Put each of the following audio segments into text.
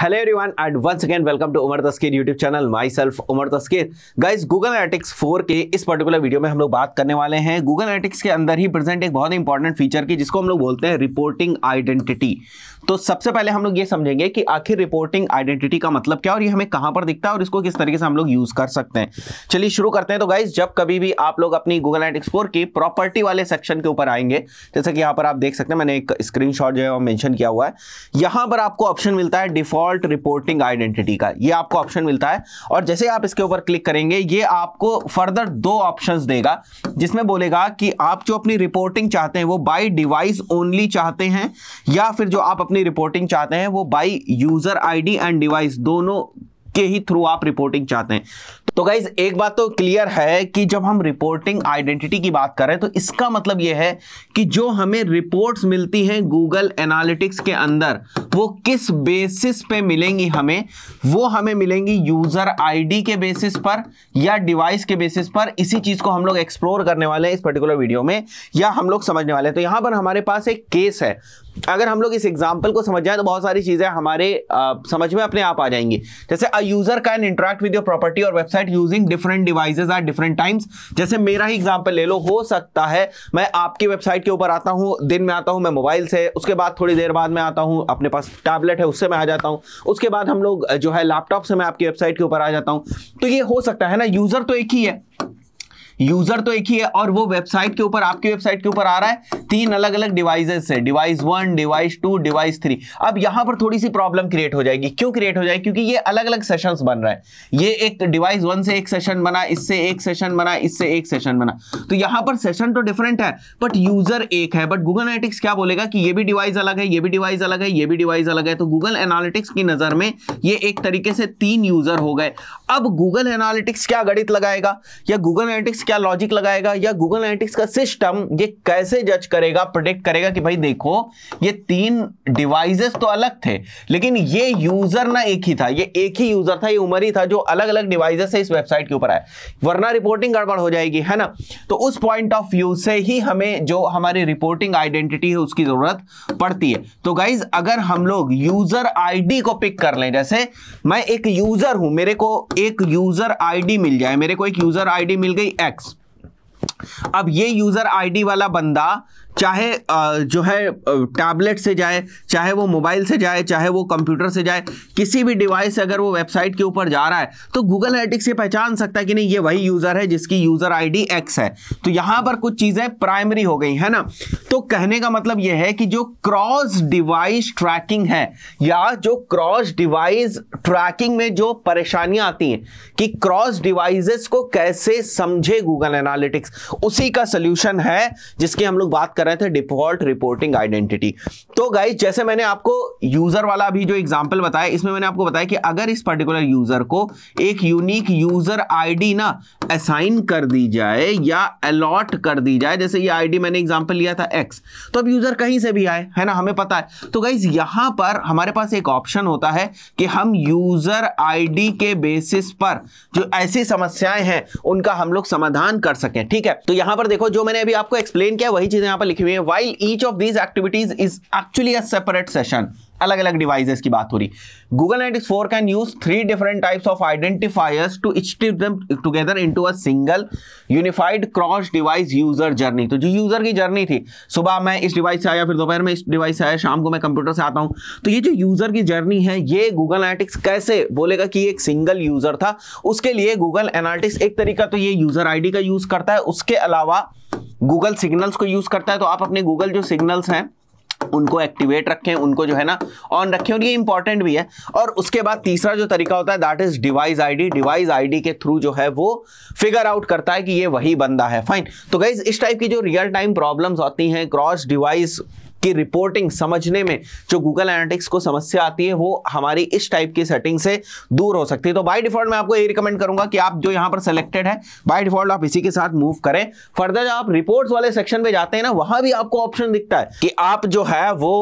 Hello everyone and once again welcome to Umar Taskar YouTube channel myself Umar Taskar guys Google एटिक्स 4 के इस particular video में हम लोग बात करने वाले हैं गूगल एटिक्स के अंदर ही प्रेजेंट एक बहुत ही इंपॉर्टेंट फीचर की जिसको हम लोग बोलते हैं रिपोर्टिंग आइडेंटिटी तो सबसे पहले हम लोग ये समझेंगे कि आखिर रिपोर्टिंग आइडेंटिटी का मतलब क्या और ये हमें कहाँ पर दिखता है और इसको किस तरीके से हम लोग यूज़ कर सकते हैं चलिए शुरू करते हैं तो गाइज जब कभी भी आप लोग अपनी गूगल एटिक्स फोर की प्रॉपर्टी वाले सेक्शन के ऊपर आएंगे जैसे कि यहाँ पर आप देख सकते हैं मैंने एक स्क्रीन जो है मैंशन किया हुआ है यहाँ पर आपको ऑप्शन मिलता है डिफॉल्ट डिफॉल्ट रिपोर्टिंग आइडेंटिटी का ये आपको ऑप्शन मिलता है और जैसे आप इसके ऊपर क्लिक करेंगे ये आपको फर्दर दो ऑप्शंस देगा जिसमें बोलेगा कि आप जो अपनी रिपोर्टिंग चाहते हैं वो बाई डिवाइस ओनली चाहते हैं या फिर जो आप अपनी रिपोर्टिंग चाहते हैं वो by user I and device दोनों के ही थ्रू आप रिपोर्टिंग चाहते हैं तो गाइज एक बात तो क्लियर है कि जब हम रिपोर्टिंग आइडेंटिटी की बात करें तो इसका मतलब यह है कि जो हमें रिपोर्ट्स मिलती हैं गूगल एनालिटिक्स के अंदर वो किस बेसिस पे मिलेंगी हमें वो हमें मिलेंगी यूज़र आईडी के बेसिस पर या डिवाइस के बेसिस पर इसी चीज़ को हम लोग एक्सप्लोर करने वाले हैं इस पर्टिकुलर वीडियो में या हम लोग समझने वाले हैं तो यहां पर हमारे पास एक केस है अगर हम लोग इस एग्जाम्पल को समझ जाए तो बहुत सारी चीज़ें हमारे आ, समझ में अपने आप आ जाएंगी जैसे a user can interact with your property और website using different device at different times जैसे मेरा ही एग्जाम्पल ले लो हो सकता है मैं आपकी वेबसाइट के ऊपर आता हूँ दिन में आता हूँ मैं मोबाइल से उसके बाद थोड़ी देर बाद मैं आता हूँ अपने पास टैबलेट है उससे मैं आ जाता हूँ उसके बाद हम लोग जो है लैपटॉप से मैं आपकी वेबसाइट के ऊपर आ जाता हूँ तो ये हो सकता है ना यूज़र तो एक ही है यूजर तो एक ही है और वो वेबसाइट के ऊपर आपकी वेबसाइट के ऊपर आ रहा है तीन अलग अलग डिवाइसेस है device one device two device three अब यहां पर थोड़ी सी प्रॉब्लम क्रिएट हो जाएगी क्यों क्रिएट हो जाएगी क्योंकि ये अलग अलग सेशन बन रहा है ये एक डिवाइस वन से एक सेशन बना इससे एक सेशन बना इससे एक सेशन बना तो यहां पर सेशन तो डिफरेंट है बट यूजर एक है बट गूगल एनालिटिक्स क्या बोलेगा कि ये भी डिवाइस अलग है ये भी डिवाइस अलग है ये भी डिवाइस अलग है तो गूगल एनालिटिक्स की नजर में ये एक तरीके से तीन यूजर हो गए अब गूगल एनालिटिक्स क्या गणित लगाएगा या गूगल एनालिटिक्स क्या लॉजिक लगाएगा या गूगल एनालिटिक्स का सिस्टम ये कैसे जज करेगा प्रोडिक्ट करेगा कि भाई देखो ये तीन डिवाइसेस तो अलग थे लेकिन ये यूजर ना एक ही था ये एक ही यूजर था ये उमर ही था जो अलग अलग डिवाइसेस से इस वेबसाइट के ऊपर आया वरना रिपोर्टिंग गड़बड़ हो जाएगी है ना तो उस पॉइंट ऑफ व्यू से ही हमें जो हमारी रिपोर्टिंग आइडेंटिटी है उसकी जरूरत पड़ती है तो गाइज अगर हम लोग यूजर आई को पिक कर लें जैसे मैं एक यूजर हूं मेरे को एक यूजर आई मिल जाए मेरे को एक यूजर आई मिल गई एक्स अब ये यूजर आईडी वाला बंदा चाहे जो है टैबलेट से जाए चाहे वो मोबाइल से जाए चाहे वो कंप्यूटर से जाए किसी भी डिवाइस से अगर वो वेबसाइट के ऊपर जा रहा है तो गूगल एनालिटिक्स ये पहचान सकता है कि नहीं ये वही यूज़र है जिसकी यूज़र आईडी एक्स है तो यहाँ पर कुछ चीज़ें प्राइमरी हो गई है ना तो कहने का मतलब यह है कि जो क्रॉस डिवाइस ट्रैकिंग है या जो क्रॉस डिवाइस ट्रैकिंग में जो परेशानियां आती हैं कि क्रॉस डिवाइसेस को कैसे समझे गूगल एनालिटिक्स उसी का सोल्यूशन है जिसकी हम लोग बात कर रहे थे डिफॉल्ट रिपोर्टिंग आइडेंटिटी तो गाइज जैसे मैंने आपको यूजर वाला भी जो एग्जाम्पल बताया इसमें मैंने आपको बताया कि अगर इस पर्टिकुलर यूजर को एक यूनिक यूजर आई ना असाइन कर दी जाए या अलॉट कर दी जाए जैसे ये आई मैंने एग्जाम्पल लिया था एक्स तो अब यूजर कहीं से भी आए है ना हमें पता है तो गाइज यहां पर हमारे पास एक ऑप्शन होता है कि हम यूजर आईडी के बेसिस पर जो ऐसी समस्याएं हैं उनका हम लोग समाधान कर सकें ठीक है तो यहां पर देखो जो मैंने अभी आपको एक्सप्लेन किया वही चीज यहां पर लिखी हुई है while each of these activities is actually a separate session अलग अलग डिवाइसेस की बात हो रही Google analytics four can use three different types of identifiers to stitch them together into a single unified cross device user journey तो जो user की journey थी सुबह मैं इस डिवाइस से आया फिर दोपहर में इस डिवाइस से आया शाम को मैं कंप्यूटर से आता हूँ तो ये जो यूजर की जर्नी है ये गूगल एनाटिक्स कैसे बोलेगा कि एक सिंगल यूजर था उसके लिए गूगल एनाटिक्स एक तरीका तो ये यूजर आई का यूज करता है उसके अलावा गूगल सिग्नल्स को यूज़ करता है तो आप अपने गूगल जो सिग्नल्स हैं उनको एक्टिवेट रखें उनको जो है ना ऑन रखें और ये इंपॉर्टेंट भी है और उसके बाद तीसरा जो तरीका होता है that is device ID device ID के थ्रू जो है वो फिगर आउट करता है कि ये वही बंदा है फाइन तो गाइज इस टाइप की जो रियल टाइम प्रॉब्लम्स होती हैं क्रॉस डिवाइस की रिपोर्टिंग समझने में जो गूगल एनालिटिक्स को समस्या आती है वो हमारी इस टाइप की सेटिंग से दूर हो सकती है तो बाई डिफॉल्ट मैं आपको ये रिकमेंड करूंगा कि आप जो यहां पर सेलेक्टेड है बाई डिफॉल्ट आप इसी के साथ मूव करें फर्दर जब आप रिपोर्ट्स वाले सेक्शन पे जाते हैं ना वहां भी आपको ऑप्शन दिखता है कि आप जो है वो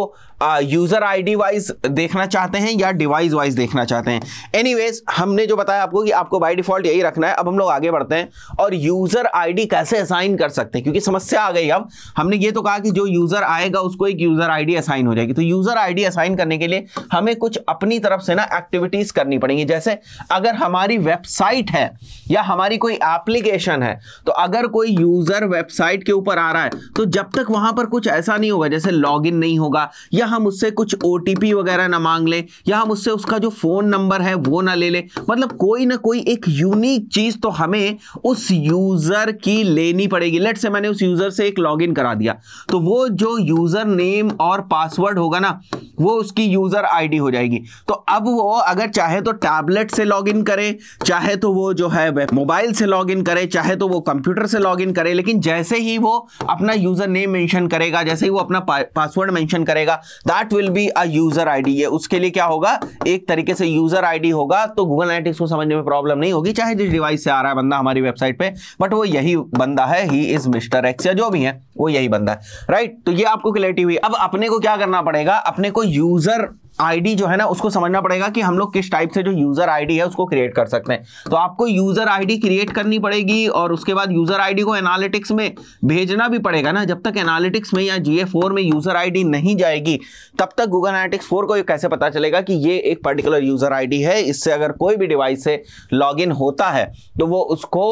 यूजर आईडी वाइज देखना चाहते हैं या डिवाइस वाइज देखना चाहते हैं एनीवेज हमने जो बताया आपको कि आपको बाय डिफॉल्ट यही रखना है अब हम लोग आगे बढ़ते हैं और यूजर आईडी कैसे असाइन कर सकते हैं क्योंकि समस्या आ गई अब हमने ये तो कहा कि जो यूजर आएगा उसको एक यूजर आईडी असाइन हो जाएगी तो यूजर आईडी असाइन करने के लिए हमें कुछ अपनी तरफ से ना एक्टिविटीज करनी पड़ेंगी जैसे अगर हमारी वेबसाइट है या हमारी कोई एप्लीकेशन है तो अगर कोई यूजर वेबसाइट के ऊपर आ रहा है तो जब तक वहां पर कुछ ऐसा नहीं होगा जैसे लॉग नहीं होगा या हम उससे कुछ ओ वगैरह ना मांग लें या हम उससे उसका जो फोन नंबर है वो ना ले लें मतलब कोई ना कोई एक यूनिक चीज तो हमें उस यूजर की लेनी पड़ेगी लेट से मैंने उस यूजर से एक लॉग करा दिया तो वो जो यूजर ने नेम और पासवर्ड होगा ना वो उसकी यूज़र आईडी हो जाएगी तो अब वो अगर चाहे तो टैबलेट से लॉगिन करे चाहे तो वो जो है मोबाइल से लॉगिन करे चाहे तो वो कंप्यूटर से लॉगिन करे लेकिन जैसे ही वो अपना यूज़र नेम मेंशन करेगा जैसे ही वो अपना पासवर्ड मेंशन करेगा that will be a user ID ये उसके लिए क्या होगा एक तरीके से यूज़र आईडी होगा तो गूगल एनालिटिक्स को समझने में प्रॉब्लम नहीं होगी चाहे जिस डिवाइस से आ रहा है बंदा हमारी वेबसाइट पे बट वो यही बंदा है ही इज़ मिस्टर एक्स या जो भी है वो यही बंदा है राइट right? तो ये आपको क्लैरिटी हुई अब अपने को क्या करना पड़ेगा अपने को यूजर आईडी जो है ना उसको समझना पड़ेगा कि हम लोग किस टाइप से जो यूजर आईडी है उसको क्रिएट कर सकते हैं तो आपको यूजर आईडी क्रिएट करनी पड़ेगी और उसके बाद यूजर आईडी को एनालिटिक्स में भेजना भी पड़ेगा ना जब तक एनालिटिक्स में या जी में यूजर आईडी नहीं जाएगी तब तक गूगल एनालिटिक्स फोर को कैसे पता चलेगा कि ये एक पर्टिकुलर यूजर आई है इससे अगर कोई भी डिवाइस से लॉग होता है तो वो उसको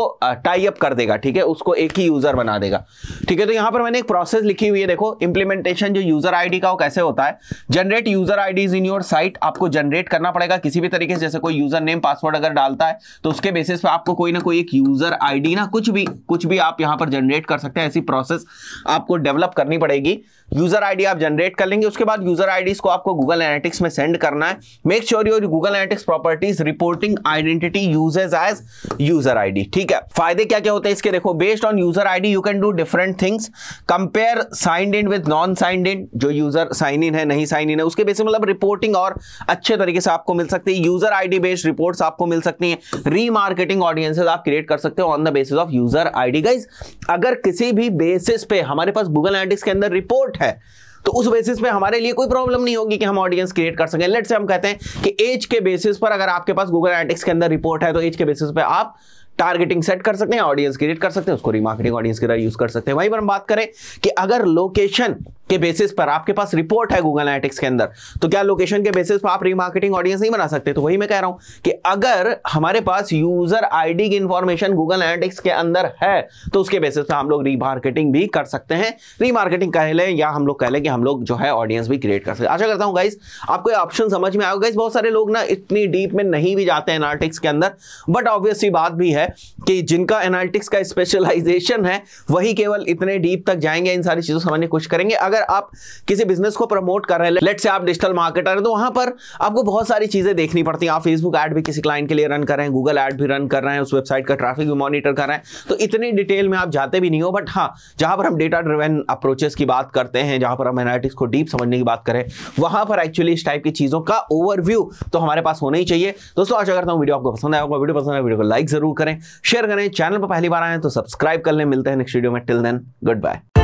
टाई अप कर देगा ठीक है उसको एक ही यूजर बना देगा ठीक है तो यहां पर मैंने एक प्रोसेस लिखी हुई है देखो इंप्लीमेंटेशन जो यूजर आई का वो कैसे होता है generate user IDs page in your site आपको जनरेट करना पड़ेगा किसी भी तरीके से जैसे कोई यूजर नेम पासवर्ड अगर डालता है तो उसके बेसिस पे आपको कोई ना कोई एक यूजर आईडी ना कुछ भी कुछ भी आप यहाँ पर जनरेट कर सकते हैं ऐसी प्रोसेस आपको डेवलप करनी पड़ेगी यूजर आईडी आप जनरेट कर लेंगे उसके बाद यूजर आईडी को आपको गूगल एनेटिक्स में सेंड करना है make sure your Google analytics properties reporting identity uses as user ID ठीक है फायदे क्या क्या होते हैं इसके देखो based on user ID you can do different things compare signed in with non signed in जो यूजर साइन इन है नहीं साइन इन है उसके बेसिस मतलब रिपोर्टिंग और अच्छे तरीके से आपको मिल सकती है यूजर आईडी बेस्ड रिपोर्ट्स आपको मिल सकती है रीमार्केटिंग ऑडियंसेस आप क्रिएट कर सकते हो on the basis of user ID guys अगर किसी भी बेसिस पे हमारे पास गूगल एंडिक्स के अंदर रिपोर्ट है तो उस बेसिस पे हमारे लिए कोई प्रॉब्लम नहीं होगी कि हम ऑडियंस क्रिएट कर सकें लेट से हम कहते हैं कि एज के बेसिस पर अगर आपके पास गूगल एंडिक्स के अंदर रिपोर्ट है तो एज के बेसिस पे आप टारगेटिंग सेट कर सकते हैं ऑडियंस क्रिएट कर सकते हैं उसको रीमार्केटिंग ऑडियंस के तरह यूज कर सकते हैं वहीं पर हम बात करें कि अगर लोकेशन के बेसिस पर आपके पास रिपोर्ट है गूगल एनालिटिक्स के अंदर तो क्या लोकेशन के बेसिस पर आप रीमार्केटिंग ऑडियंस नहीं बना सकते तो वही मैं कह रहा हूं कि अगर हमारे पास यूजर आईडी की इंफॉर्मेशन गूगल एनालिटिक्स के अंदर है तो उसके बेसिस पर हम लोग रीमार्केटिंग भी कर सकते हैं रीमार्केटिंग कह लें या हम लोग कह लें कि हम लोग जो है ऑडियंस भी क्रिएट कर सकते आशा करता हूँ गाइज आपको ऑप्शन समझ में आएगा गाइज बहुत सारे लोग ना इतनी डीप में नहीं भी जाते हैं एनालिटिक्स के अंदर बट ऑब्वियसली बात भी है कि जिनका एनालिटिक्स का स्पेशलाइजेशन है वही केवल इतने डीप तक जाएंगे इन सारी चीज़ों समझने की कोशिश करेंगे अगर अगर आप किसी बिजनेस को प्रमोट कर रहे हैं लेट से आप डिजिटल मार्केटर हैं तो वहां पर आपको बहुत सारी चीजें देखनी पड़ती हैं आप फेसबुक ऐड भी किसी क्लाइंट के लिए रन कर रहे हैं गूगल ऐड भी रन कर रहे हैं उस वेबसाइट का ट्रैफिक भी मॉनिटर कर रहे हैं तो इतनी डिटेल में आप जाते भी नहीं हो बट हाँ जहां पर हम डेटा ड्रिवेन अप्रोचेस की बात करते हैं जहां पर हम एनालिटिक्स को डीप समझने की बात करें वहां पर एक्चुअली इस टाइप की चीजों का ओवरव्यू तो हमारे पास होना ही चाहिए दोस्तों आशा करता हूँ वीडियो आपको पसंद आया वीडियो पसंद आया वीडियो को लाइक जरूर करें शेयर करें चैनल पर पहली बार आए तो सब्सक्राइब कर लें मिलते हैं नेक्स्ट वीडियो में टिल देन गुड बाय